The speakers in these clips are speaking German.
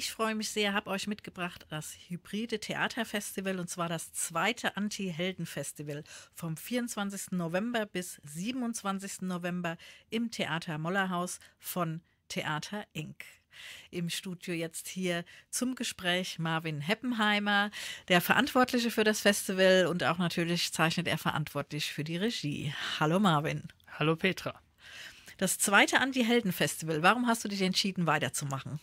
Ich freue mich sehr, habe euch mitgebracht das hybride Theaterfestival und zwar das zweite Anti-Helden-Festival vom 24. November bis 27. November im Theater Mollerhaus von Theater Inc. Im Studio jetzt hier zum Gespräch Marvin Heppenheimer, der Verantwortliche für das Festival und auch natürlich zeichnet er verantwortlich für die Regie. Hallo Marvin. Hallo Petra. Das zweite Anti-Helden-Festival, warum hast du dich entschieden, weiterzumachen?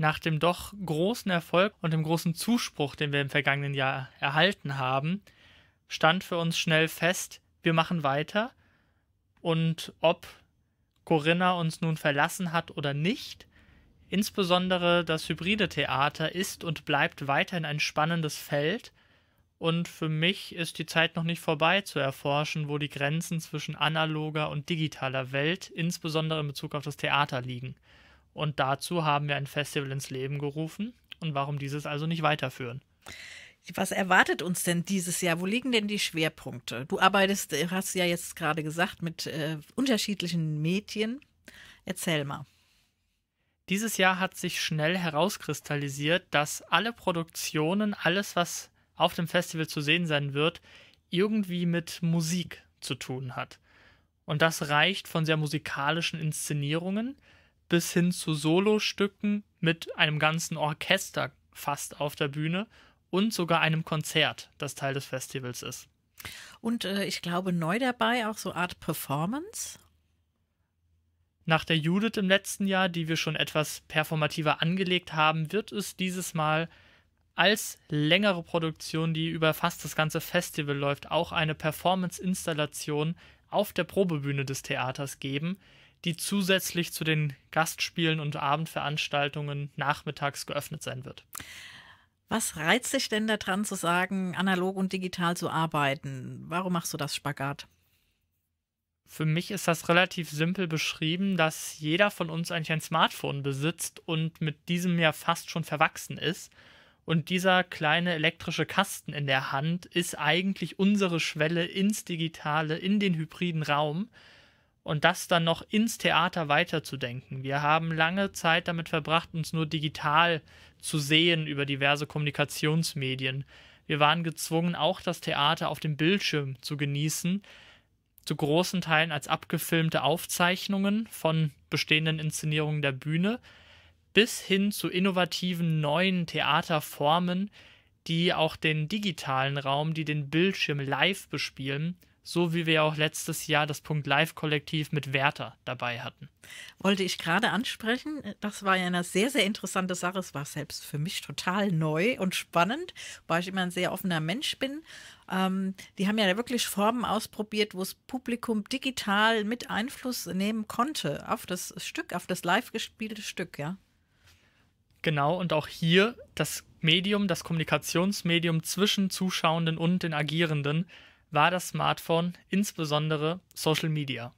nach dem doch großen Erfolg und dem großen Zuspruch, den wir im vergangenen Jahr erhalten haben, stand für uns schnell fest, wir machen weiter. Und ob Corinna uns nun verlassen hat oder nicht, insbesondere das hybride Theater ist und bleibt weiterhin ein spannendes Feld. Und für mich ist die Zeit noch nicht vorbei zu erforschen, wo die Grenzen zwischen analoger und digitaler Welt, insbesondere in Bezug auf das Theater, liegen. Und dazu haben wir ein Festival ins Leben gerufen. Und warum dieses also nicht weiterführen? Was erwartet uns denn dieses Jahr? Wo liegen denn die Schwerpunkte? Du arbeitest, äh, hast ja jetzt gerade gesagt, mit äh, unterschiedlichen Medien. Erzähl mal. Dieses Jahr hat sich schnell herauskristallisiert, dass alle Produktionen, alles, was auf dem Festival zu sehen sein wird, irgendwie mit Musik zu tun hat. Und das reicht von sehr musikalischen Inszenierungen bis hin zu Solostücken mit einem ganzen Orchester fast auf der Bühne und sogar einem Konzert, das Teil des Festivals ist. Und äh, ich glaube, neu dabei auch so Art Performance. Nach der Judith im letzten Jahr, die wir schon etwas performativer angelegt haben, wird es dieses Mal als längere Produktion, die über fast das ganze Festival läuft, auch eine Performance-Installation auf der Probebühne des Theaters geben, die zusätzlich zu den Gastspielen und Abendveranstaltungen nachmittags geöffnet sein wird. Was reizt dich denn daran zu sagen, analog und digital zu arbeiten? Warum machst du das Spagat? Für mich ist das relativ simpel beschrieben, dass jeder von uns eigentlich ein Smartphone besitzt und mit diesem ja fast schon verwachsen ist. Und dieser kleine elektrische Kasten in der Hand ist eigentlich unsere Schwelle ins Digitale, in den hybriden Raum und das dann noch ins Theater weiterzudenken. Wir haben lange Zeit damit verbracht, uns nur digital zu sehen über diverse Kommunikationsmedien. Wir waren gezwungen, auch das Theater auf dem Bildschirm zu genießen, zu großen Teilen als abgefilmte Aufzeichnungen von bestehenden Inszenierungen der Bühne, bis hin zu innovativen neuen Theaterformen, die auch den digitalen Raum, die den Bildschirm live bespielen, so wie wir auch letztes Jahr das Punkt Live-Kollektiv mit Werther dabei hatten. Wollte ich gerade ansprechen, das war ja eine sehr, sehr interessante Sache. Es war selbst für mich total neu und spannend, weil ich immer ein sehr offener Mensch bin. Ähm, die haben ja wirklich Formen ausprobiert, wo das Publikum digital mit Einfluss nehmen konnte auf das Stück, auf das live gespielte Stück, ja. Genau, und auch hier das Medium, das Kommunikationsmedium zwischen Zuschauenden und den Agierenden war das Smartphone insbesondere Social Media.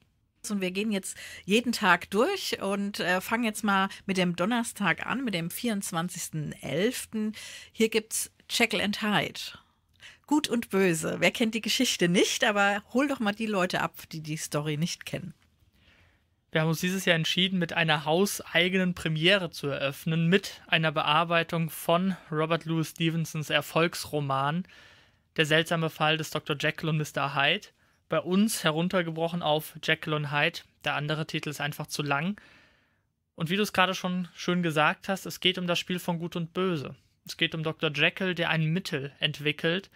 Und wir gehen jetzt jeden Tag durch und äh, fangen jetzt mal mit dem Donnerstag an, mit dem 24.11. Hier gibt's Jekyll and Hyde. Gut und Böse. Wer kennt die Geschichte nicht, aber hol doch mal die Leute ab, die die Story nicht kennen. Wir haben uns dieses Jahr entschieden, mit einer hauseigenen Premiere zu eröffnen, mit einer Bearbeitung von Robert Louis Stevensons Erfolgsroman der seltsame Fall des Dr. Jekyll und Mr. Hyde. Bei uns heruntergebrochen auf Jekyll und Hyde. Der andere Titel ist einfach zu lang. Und wie du es gerade schon schön gesagt hast, es geht um das Spiel von Gut und Böse. Es geht um Dr. Jekyll, der ein Mittel entwickelt,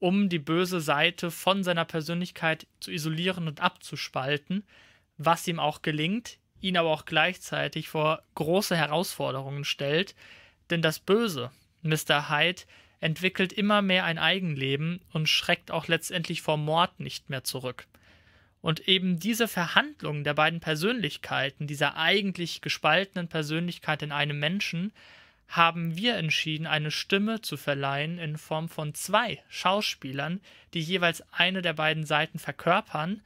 um die böse Seite von seiner Persönlichkeit zu isolieren und abzuspalten, was ihm auch gelingt, ihn aber auch gleichzeitig vor große Herausforderungen stellt. Denn das Böse, Mr. Hyde, entwickelt immer mehr ein Eigenleben und schreckt auch letztendlich vor Mord nicht mehr zurück. Und eben diese Verhandlung der beiden Persönlichkeiten, dieser eigentlich gespaltenen Persönlichkeit in einem Menschen, haben wir entschieden, eine Stimme zu verleihen in Form von zwei Schauspielern, die jeweils eine der beiden Seiten verkörpern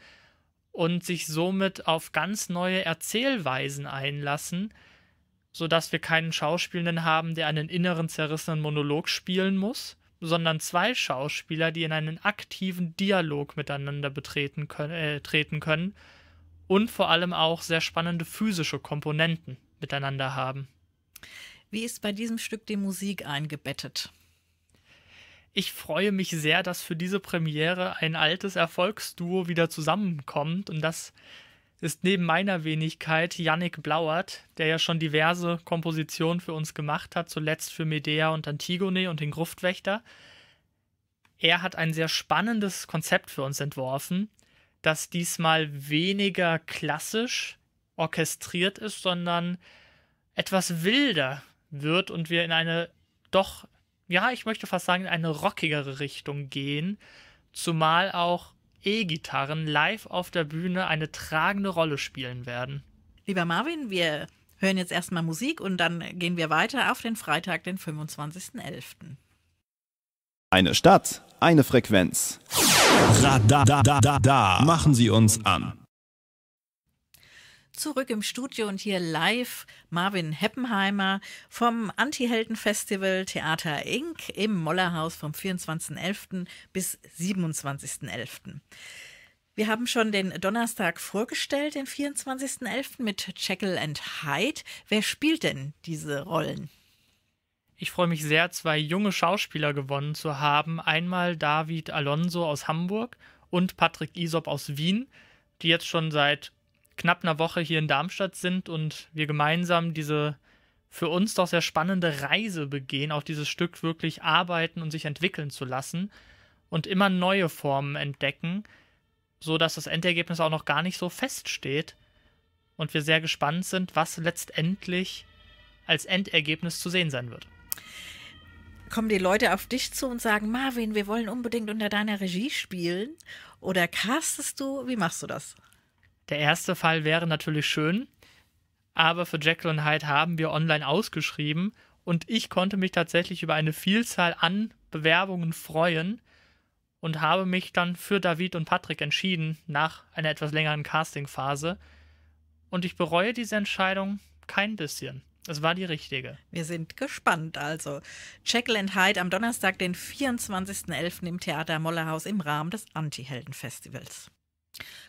und sich somit auf ganz neue Erzählweisen einlassen, sodass wir keinen Schauspielenden haben, der einen inneren zerrissenen Monolog spielen muss, sondern zwei Schauspieler, die in einen aktiven Dialog miteinander betreten können, äh, treten können und vor allem auch sehr spannende physische Komponenten miteinander haben. Wie ist bei diesem Stück die Musik eingebettet? Ich freue mich sehr, dass für diese Premiere ein altes Erfolgsduo wieder zusammenkommt und dass ist neben meiner Wenigkeit Yannick Blauert, der ja schon diverse Kompositionen für uns gemacht hat, zuletzt für Medea und Antigone und den Gruftwächter. Er hat ein sehr spannendes Konzept für uns entworfen, das diesmal weniger klassisch orchestriert ist, sondern etwas wilder wird und wir in eine doch, ja, ich möchte fast sagen, in eine rockigere Richtung gehen, zumal auch E-Gitarren live auf der Bühne eine tragende Rolle spielen werden. Lieber Marvin, wir hören jetzt erstmal Musik und dann gehen wir weiter auf den Freitag, den 25.11. Eine Stadt, eine Frequenz. Radadadada. Machen Sie uns an zurück im Studio und hier live Marvin Heppenheimer vom Anti-Helden-Festival Theater Inc. im Mollerhaus vom 24.11. bis 27.11. Wir haben schon den Donnerstag vorgestellt, den 24.11. mit Jekyll and Hyde. Wer spielt denn diese Rollen? Ich freue mich sehr, zwei junge Schauspieler gewonnen zu haben. Einmal David Alonso aus Hamburg und Patrick Isop aus Wien, die jetzt schon seit knapp einer Woche hier in Darmstadt sind und wir gemeinsam diese für uns doch sehr spannende Reise begehen, auch dieses Stück wirklich arbeiten und sich entwickeln zu lassen und immer neue Formen entdecken, so dass das Endergebnis auch noch gar nicht so feststeht und wir sehr gespannt sind, was letztendlich als Endergebnis zu sehen sein wird kommen die Leute auf dich zu und sagen, Marvin, wir wollen unbedingt unter deiner Regie spielen? Oder castest du? Wie machst du das? Der erste Fall wäre natürlich schön, aber für Jekyll und Hyde haben wir online ausgeschrieben und ich konnte mich tatsächlich über eine Vielzahl an Bewerbungen freuen und habe mich dann für David und Patrick entschieden nach einer etwas längeren Castingphase. Und ich bereue diese Entscheidung kein bisschen. Es war die richtige. Wir sind gespannt also. Jekyll and Hyde am Donnerstag, den 24.11. im Theater Mollerhaus im Rahmen des Antiheldenfestivals. festivals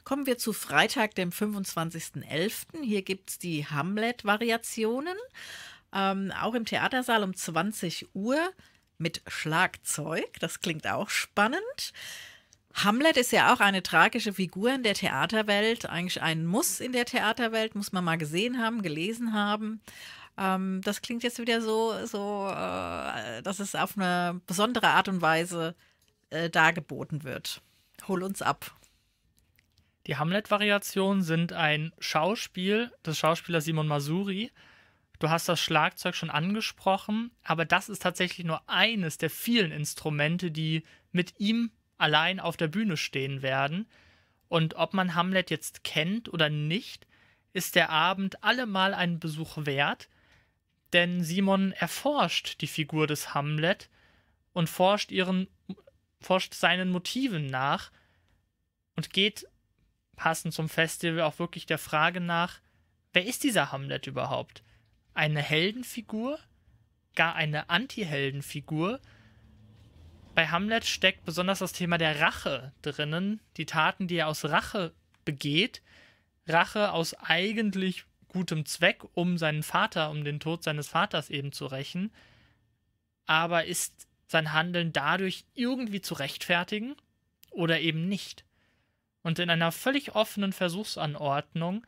Kommen wir zu Freitag, dem 25.11. Hier gibt es die Hamlet-Variationen, ähm, auch im Theatersaal um 20 Uhr mit Schlagzeug. Das klingt auch spannend. Hamlet ist ja auch eine tragische Figur in der Theaterwelt, eigentlich ein Muss in der Theaterwelt, muss man mal gesehen haben, gelesen haben. Ähm, das klingt jetzt wieder so, so äh, dass es auf eine besondere Art und Weise äh, dargeboten wird. Hol uns ab. Die Hamlet-Variationen sind ein Schauspiel des Schauspielers Simon Masuri. Du hast das Schlagzeug schon angesprochen, aber das ist tatsächlich nur eines der vielen Instrumente, die mit ihm allein auf der Bühne stehen werden. Und ob man Hamlet jetzt kennt oder nicht, ist der Abend allemal einen Besuch wert, denn Simon erforscht die Figur des Hamlet und forscht ihren forscht seinen Motiven nach und geht passend zum Festival auch wirklich der Frage nach, wer ist dieser Hamlet überhaupt? Eine Heldenfigur? Gar eine Anti-Heldenfigur? Bei Hamlet steckt besonders das Thema der Rache drinnen, die Taten, die er aus Rache begeht. Rache aus eigentlich gutem Zweck, um seinen Vater, um den Tod seines Vaters eben zu rächen. Aber ist sein Handeln dadurch irgendwie zu rechtfertigen oder eben nicht? und in einer völlig offenen Versuchsanordnung,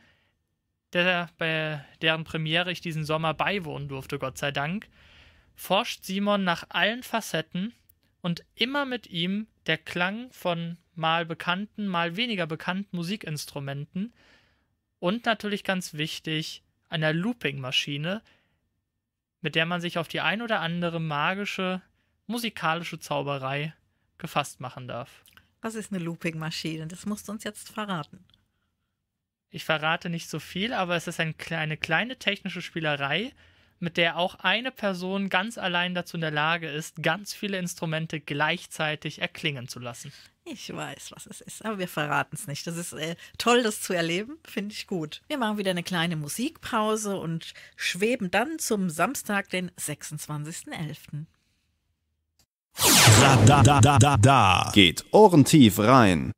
der, bei deren Premiere ich diesen Sommer beiwohnen durfte, Gott sei Dank, forscht Simon nach allen Facetten und immer mit ihm der Klang von mal bekannten, mal weniger bekannten Musikinstrumenten und natürlich ganz wichtig einer Looping-Maschine, mit der man sich auf die ein oder andere magische musikalische Zauberei gefasst machen darf. Was ist eine Looping-Maschine? Das musst du uns jetzt verraten. Ich verrate nicht so viel, aber es ist eine kleine technische Spielerei, mit der auch eine Person ganz allein dazu in der Lage ist, ganz viele Instrumente gleichzeitig erklingen zu lassen. Ich weiß, was es ist, aber wir verraten es nicht. Das ist äh, toll, das zu erleben, finde ich gut. Wir machen wieder eine kleine Musikpause und schweben dann zum Samstag, den 26.11. Da, da, da, da, da. Geht ohrentief rein.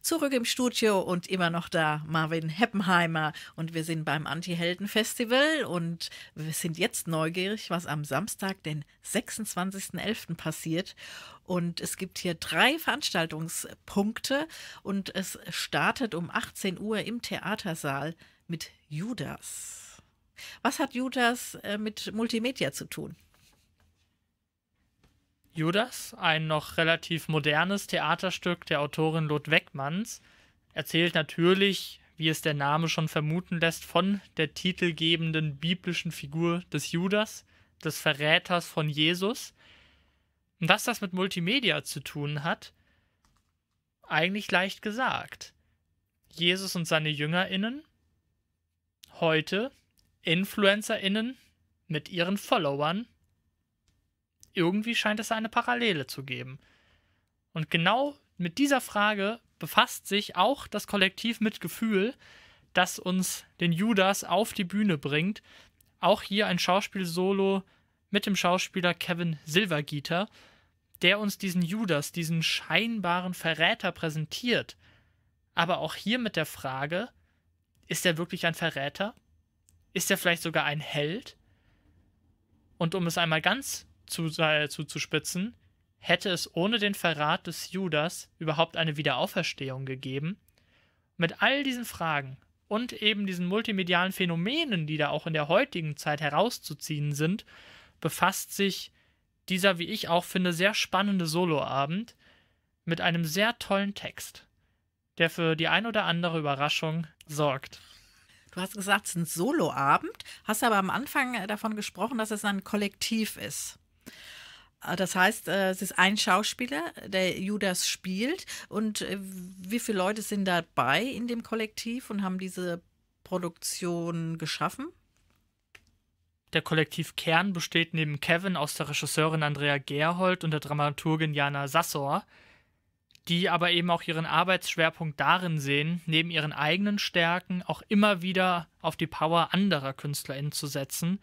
Zurück im Studio und immer noch da Marvin Heppenheimer. Und wir sind beim Anti-Helden-Festival und wir sind jetzt neugierig, was am Samstag, den 26.11. passiert. Und es gibt hier drei Veranstaltungspunkte und es startet um 18 Uhr im Theatersaal mit Judas. Was hat Judas äh, mit Multimedia zu tun? Judas, ein noch relativ modernes Theaterstück der Autorin Lot Weckmanns, erzählt natürlich, wie es der Name schon vermuten lässt, von der titelgebenden biblischen Figur des Judas, des Verräters von Jesus. Und was das mit Multimedia zu tun hat, eigentlich leicht gesagt. Jesus und seine Jüngerinnen heute InfluencerInnen mit ihren Followern. Irgendwie scheint es eine Parallele zu geben. Und genau mit dieser Frage befasst sich auch das Kollektiv mit Gefühl, das uns den Judas auf die Bühne bringt. Auch hier ein Schauspielsolo mit dem Schauspieler Kevin Silvergieter, der uns diesen Judas, diesen scheinbaren Verräter präsentiert. Aber auch hier mit der Frage, ist er wirklich ein Verräter? Ist er vielleicht sogar ein Held? Und um es einmal ganz zu, äh, zuzuspitzen, hätte es ohne den Verrat des Judas überhaupt eine Wiederauferstehung gegeben? Mit all diesen Fragen und eben diesen multimedialen Phänomenen, die da auch in der heutigen Zeit herauszuziehen sind, befasst sich dieser, wie ich auch finde, sehr spannende Soloabend mit einem sehr tollen Text, der für die ein oder andere Überraschung sorgt. Du hast gesagt, es ist ein Soloabend, hast aber am Anfang äh, davon gesprochen, dass es ein Kollektiv ist. Äh, das heißt, äh, es ist ein Schauspieler, der Judas spielt. Und wie viele Leute sind dabei in dem Kollektiv und haben diese Produktion geschaffen? Der Kollektiv Kern besteht neben Kevin aus der Regisseurin Andrea Gerhold und der Dramaturgin Jana Sassor, die aber eben auch ihren Arbeitsschwerpunkt darin sehen, neben ihren eigenen Stärken auch immer wieder auf die Power anderer KünstlerInnen zu setzen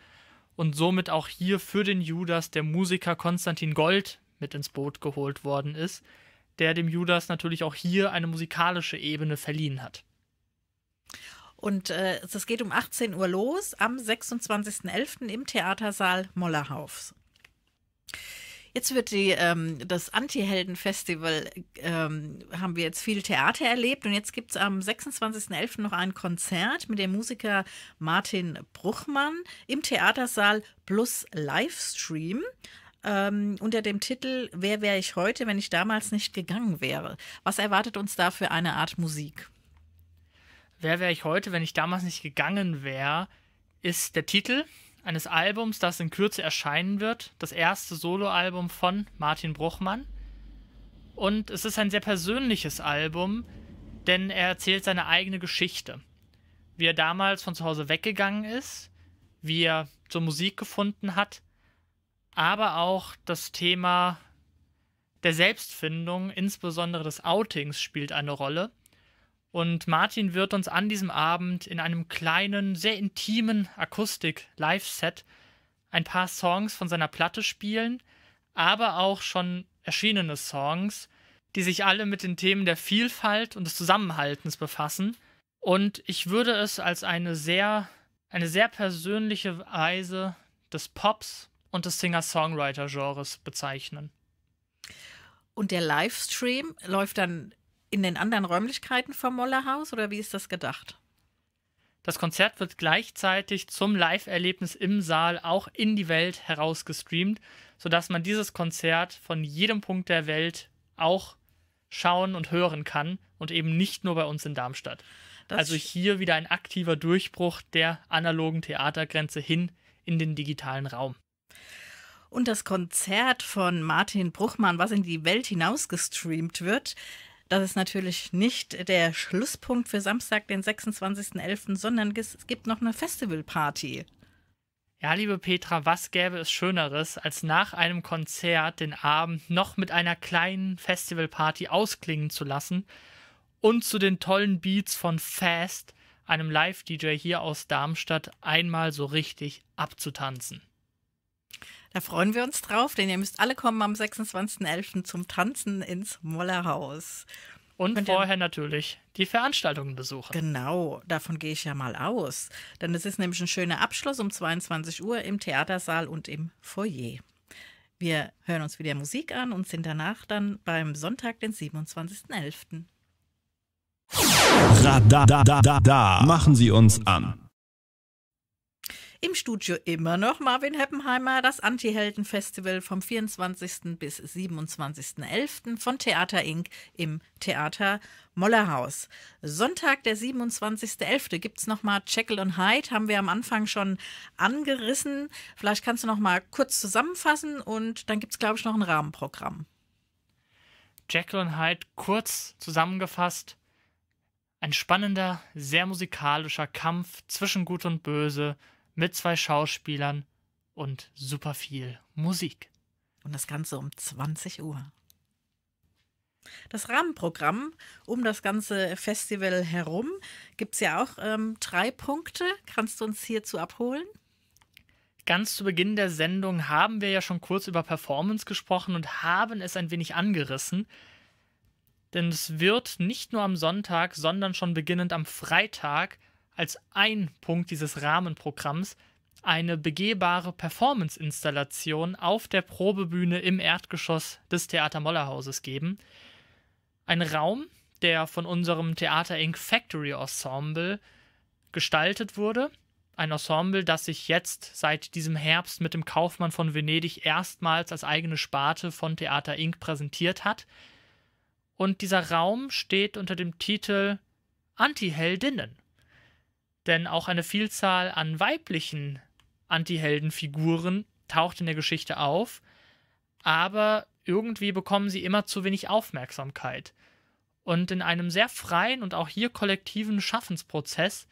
und somit auch hier für den Judas der Musiker Konstantin Gold mit ins Boot geholt worden ist, der dem Judas natürlich auch hier eine musikalische Ebene verliehen hat. Und äh, es geht um 18 Uhr los am 26.11. im Theatersaal Mollerhaus. Jetzt wird die, ähm, das Anti-Helden-Festival, ähm, haben wir jetzt viel Theater erlebt und jetzt gibt es am 26.11. noch ein Konzert mit dem Musiker Martin Bruchmann im Theatersaal plus Livestream. Ähm, unter dem Titel Wer wäre ich heute, wenn ich damals nicht gegangen wäre? Was erwartet uns da für eine Art Musik? Wer wäre ich heute, wenn ich damals nicht gegangen wäre, ist der Titel eines Albums, das in Kürze erscheinen wird. Das erste Soloalbum von Martin Bruchmann. Und es ist ein sehr persönliches Album, denn er erzählt seine eigene Geschichte. Wie er damals von zu Hause weggegangen ist, wie er zur Musik gefunden hat, aber auch das Thema der Selbstfindung, insbesondere des Outings, spielt eine Rolle. Und Martin wird uns an diesem Abend in einem kleinen, sehr intimen Akustik-Live-Set ein paar Songs von seiner Platte spielen, aber auch schon erschienene Songs, die sich alle mit den Themen der Vielfalt und des Zusammenhaltens befassen. Und ich würde es als eine sehr, eine sehr persönliche Weise des Pops und des Singer-Songwriter-Genres bezeichnen. Und der Livestream läuft dann in den anderen Räumlichkeiten vom Mollerhaus oder wie ist das gedacht? Das Konzert wird gleichzeitig zum Live-Erlebnis im Saal auch in die Welt herausgestreamt, sodass man dieses Konzert von jedem Punkt der Welt auch schauen und hören kann und eben nicht nur bei uns in Darmstadt. Das also hier wieder ein aktiver Durchbruch der analogen Theatergrenze hin in den digitalen Raum. Und das Konzert von Martin Bruchmann, was in die Welt hinausgestreamt wird, das ist natürlich nicht der Schlusspunkt für Samstag, den 26.11., sondern es gibt noch eine Festivalparty. Ja, liebe Petra, was gäbe es Schöneres, als nach einem Konzert den Abend noch mit einer kleinen Festivalparty ausklingen zu lassen und zu den tollen Beats von Fast, einem Live-DJ hier aus Darmstadt, einmal so richtig abzutanzen. Da freuen wir uns drauf, denn ihr müsst alle kommen am 26.11. zum Tanzen ins Mollerhaus. Und Könnt vorher ihr... natürlich die Veranstaltungen besuchen. Genau, davon gehe ich ja mal aus. Denn es ist nämlich ein schöner Abschluss um 22 Uhr im Theatersaal und im Foyer. Wir hören uns wieder Musik an und sind danach dann beim Sonntag, den 27.11. Da, da, da, da, da, Machen Sie uns an. Im Studio immer noch Marvin Heppenheimer, das Anti-Helden-Festival vom 24. bis 27.11. von Theater Inc. im Theater Mollerhaus. Sonntag, der 27.11. gibt es nochmal Jekyll und Hyde, haben wir am Anfang schon angerissen. Vielleicht kannst du nochmal kurz zusammenfassen und dann gibt es, glaube ich, noch ein Rahmenprogramm. Jekyll und Hyde kurz zusammengefasst. Ein spannender, sehr musikalischer Kampf zwischen Gut und Böse, mit zwei Schauspielern und super viel Musik. Und das Ganze um 20 Uhr. Das Rahmenprogramm um das ganze Festival herum gibt es ja auch ähm, drei Punkte. Kannst du uns hierzu abholen? Ganz zu Beginn der Sendung haben wir ja schon kurz über Performance gesprochen und haben es ein wenig angerissen. Denn es wird nicht nur am Sonntag, sondern schon beginnend am Freitag als ein Punkt dieses Rahmenprogramms eine begehbare Performance-Installation auf der Probebühne im Erdgeschoss des Theater Mollerhauses geben. Ein Raum, der von unserem Theater Inc. Factory Ensemble gestaltet wurde. Ein Ensemble, das sich jetzt seit diesem Herbst mit dem Kaufmann von Venedig erstmals als eigene Sparte von Theater Inc. präsentiert hat. Und dieser Raum steht unter dem Titel Antiheldinnen denn auch eine Vielzahl an weiblichen Antiheldenfiguren taucht in der Geschichte auf, aber irgendwie bekommen sie immer zu wenig Aufmerksamkeit. Und in einem sehr freien und auch hier kollektiven Schaffensprozess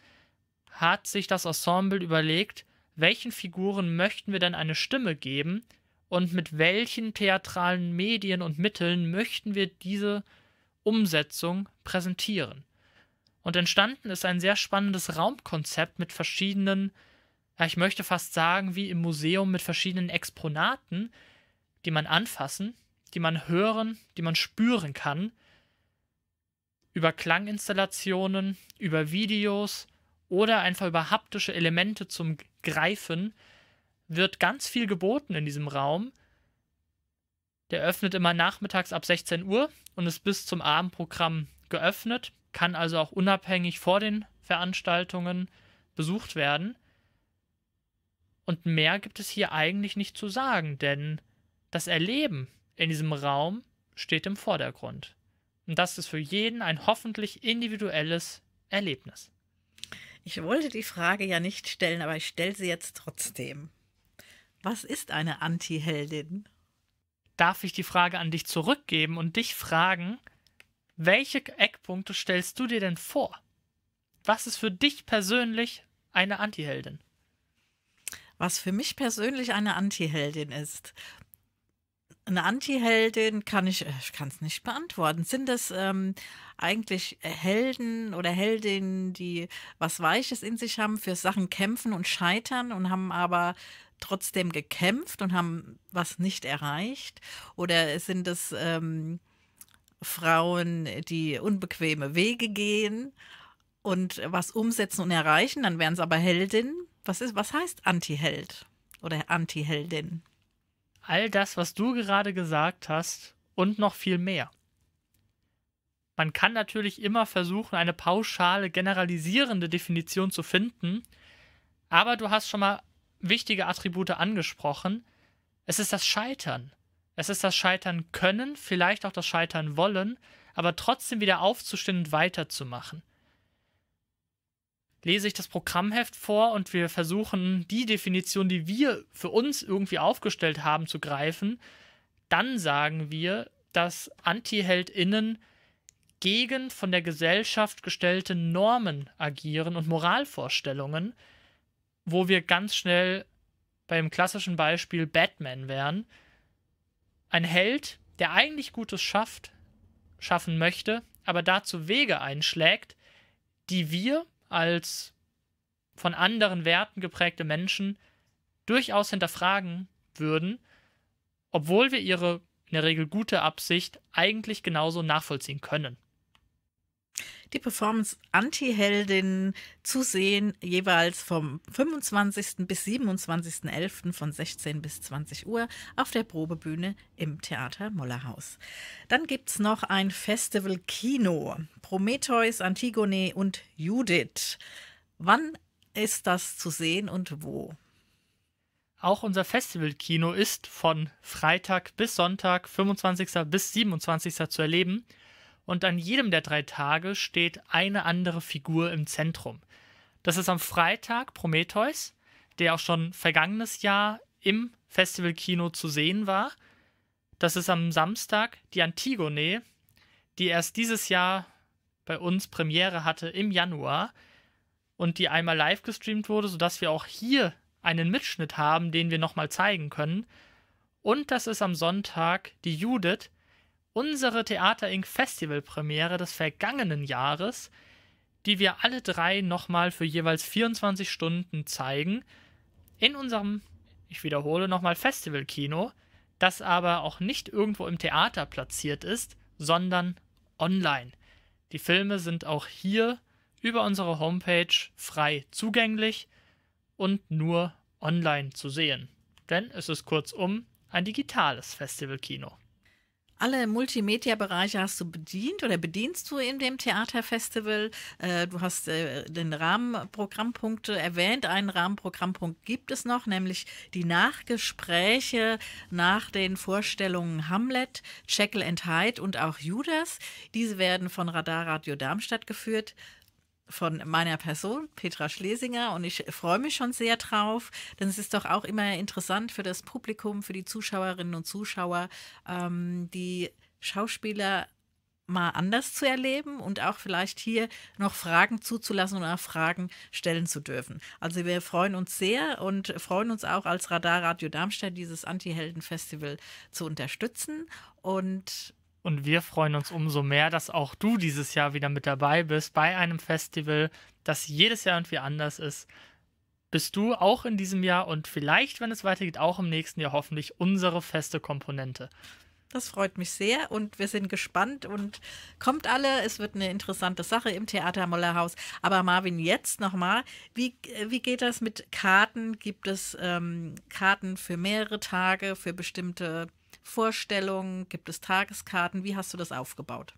hat sich das Ensemble überlegt, welchen Figuren möchten wir denn eine Stimme geben und mit welchen theatralen Medien und Mitteln möchten wir diese Umsetzung präsentieren. Und entstanden ist ein sehr spannendes Raumkonzept mit verschiedenen, ja, ich möchte fast sagen, wie im Museum mit verschiedenen Exponaten, die man anfassen, die man hören, die man spüren kann. Über Klanginstallationen, über Videos oder einfach über haptische Elemente zum Greifen wird ganz viel geboten in diesem Raum. Der öffnet immer nachmittags ab 16 Uhr und ist bis zum Abendprogramm geöffnet kann also auch unabhängig vor den Veranstaltungen besucht werden. Und mehr gibt es hier eigentlich nicht zu sagen, denn das Erleben in diesem Raum steht im Vordergrund. Und das ist für jeden ein hoffentlich individuelles Erlebnis. Ich wollte die Frage ja nicht stellen, aber ich stelle sie jetzt trotzdem. Was ist eine Anti-Heldin? Darf ich die Frage an dich zurückgeben und dich fragen, welche Eckpunkte stellst du dir denn vor? Was ist für dich persönlich eine Antiheldin? Was für mich persönlich eine Antiheldin ist. Eine Antiheldin kann ich, äh, ich kann es nicht beantworten. Sind das ähm, eigentlich Helden oder Heldinnen, die was Weiches in sich haben, für Sachen kämpfen und scheitern und haben aber trotzdem gekämpft und haben was nicht erreicht? Oder sind das ähm, Frauen, die unbequeme Wege gehen und was umsetzen und erreichen, dann wären es aber Heldinnen. Was, ist, was heißt Anti-Held oder Anti-Heldin? All das, was du gerade gesagt hast und noch viel mehr. Man kann natürlich immer versuchen, eine pauschale, generalisierende Definition zu finden, aber du hast schon mal wichtige Attribute angesprochen. Es ist das Scheitern. Es ist das Scheitern können, vielleicht auch das Scheitern wollen, aber trotzdem wieder aufzustehen und weiterzumachen. Lese ich das Programmheft vor und wir versuchen, die Definition, die wir für uns irgendwie aufgestellt haben, zu greifen, dann sagen wir, dass AntiheldInnen gegen von der Gesellschaft gestellte Normen agieren und Moralvorstellungen, wo wir ganz schnell beim klassischen Beispiel Batman wären, ein Held, der eigentlich Gutes schafft, schaffen möchte, aber dazu Wege einschlägt, die wir als von anderen Werten geprägte Menschen durchaus hinterfragen würden, obwohl wir ihre in der Regel gute Absicht eigentlich genauso nachvollziehen können die Performance Anti-Heldin zu sehen, jeweils vom 25. bis 27.11. von 16 bis 20 Uhr auf der Probebühne im Theater Mollerhaus. Dann gibt es noch ein Festival Kino, Prometheus, Antigone und Judith. Wann ist das zu sehen und wo? Auch unser Festivalkino ist von Freitag bis Sonntag, 25. bis 27. zu erleben und an jedem der drei Tage steht eine andere Figur im Zentrum. Das ist am Freitag Prometheus, der auch schon vergangenes Jahr im Festivalkino zu sehen war. Das ist am Samstag die Antigone, die erst dieses Jahr bei uns Premiere hatte im Januar und die einmal live gestreamt wurde, sodass wir auch hier einen Mitschnitt haben, den wir nochmal zeigen können. Und das ist am Sonntag die Judith, unsere Theater Inc. Festival Premiere des vergangenen Jahres, die wir alle drei nochmal für jeweils 24 Stunden zeigen, in unserem, ich wiederhole nochmal, Festivalkino, das aber auch nicht irgendwo im Theater platziert ist, sondern online. Die Filme sind auch hier über unsere Homepage frei zugänglich und nur online zu sehen. Denn es ist kurzum ein digitales Festivalkino alle Multimedia-Bereiche hast du bedient oder bedienst du in dem Theaterfestival. Äh, du hast äh, den Rahmenprogrammpunkt erwähnt. Einen Rahmenprogrammpunkt gibt es noch, nämlich die Nachgespräche nach den Vorstellungen Hamlet, Jekyll and Hyde und auch Judas. Diese werden von Radar Radio Darmstadt geführt von meiner Person, Petra Schlesinger. Und ich freue mich schon sehr drauf, denn es ist doch auch immer interessant für das Publikum, für die Zuschauerinnen und Zuschauer, ähm, die Schauspieler mal anders zu erleben und auch vielleicht hier noch Fragen zuzulassen oder Fragen stellen zu dürfen. Also wir freuen uns sehr und freuen uns auch als Radar Radio Darmstadt dieses Anti-Helden-Festival zu unterstützen und und wir freuen uns umso mehr, dass auch du dieses Jahr wieder mit dabei bist bei einem Festival, das jedes Jahr irgendwie anders ist. Bist du auch in diesem Jahr und vielleicht, wenn es weitergeht, auch im nächsten Jahr hoffentlich unsere feste Komponente. Das freut mich sehr und wir sind gespannt und kommt alle. Es wird eine interessante Sache im Theater Mollerhaus. Aber Marvin, jetzt nochmal, wie, wie geht das mit Karten? Gibt es ähm, Karten für mehrere Tage, für bestimmte Vorstellungen? Gibt es Tageskarten? Wie hast du das aufgebaut?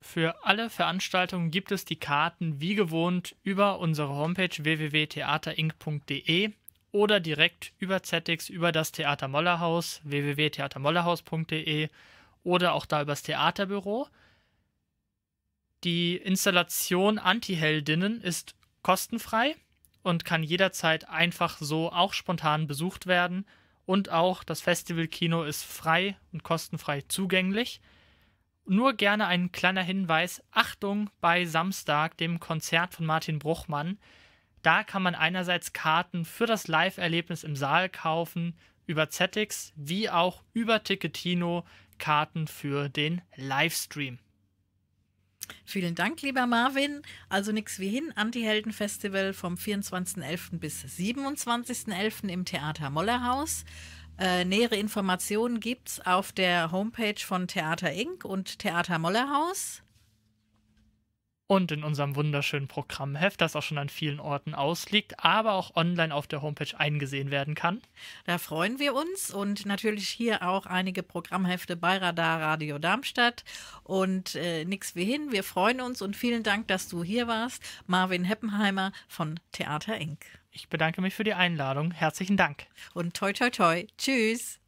Für alle Veranstaltungen gibt es die Karten wie gewohnt über unsere Homepage www.theaterinc.de oder direkt über ZX über das Theater Mollerhaus www.theatermollerhaus.de oder auch da übers Theaterbüro. Die Installation Antiheldinnen ist kostenfrei und kann jederzeit einfach so auch spontan besucht werden. Und auch das Festivalkino ist frei und kostenfrei zugänglich. Nur gerne ein kleiner Hinweis: Achtung bei Samstag, dem Konzert von Martin Bruchmann. Da kann man einerseits Karten für das Live-Erlebnis im Saal kaufen, über Zetix, wie auch über Ticketino Karten für den Livestream. Vielen Dank, lieber Marvin. Also nix wie hin, Anti-Helden-Festival vom 24.11. bis 27.11. im Theater Mollerhaus. Äh, nähere Informationen gibt es auf der Homepage von Theater Inc. und Theater Mollerhaus und in unserem wunderschönen Programmheft, das auch schon an vielen Orten ausliegt, aber auch online auf der Homepage eingesehen werden kann. Da freuen wir uns und natürlich hier auch einige Programmhefte bei Radar Radio Darmstadt und äh, nix wie hin. Wir freuen uns und vielen Dank, dass du hier warst, Marvin Heppenheimer von Theater Inc. Ich bedanke mich für die Einladung. Herzlichen Dank. Und toi toi toi. Tschüss.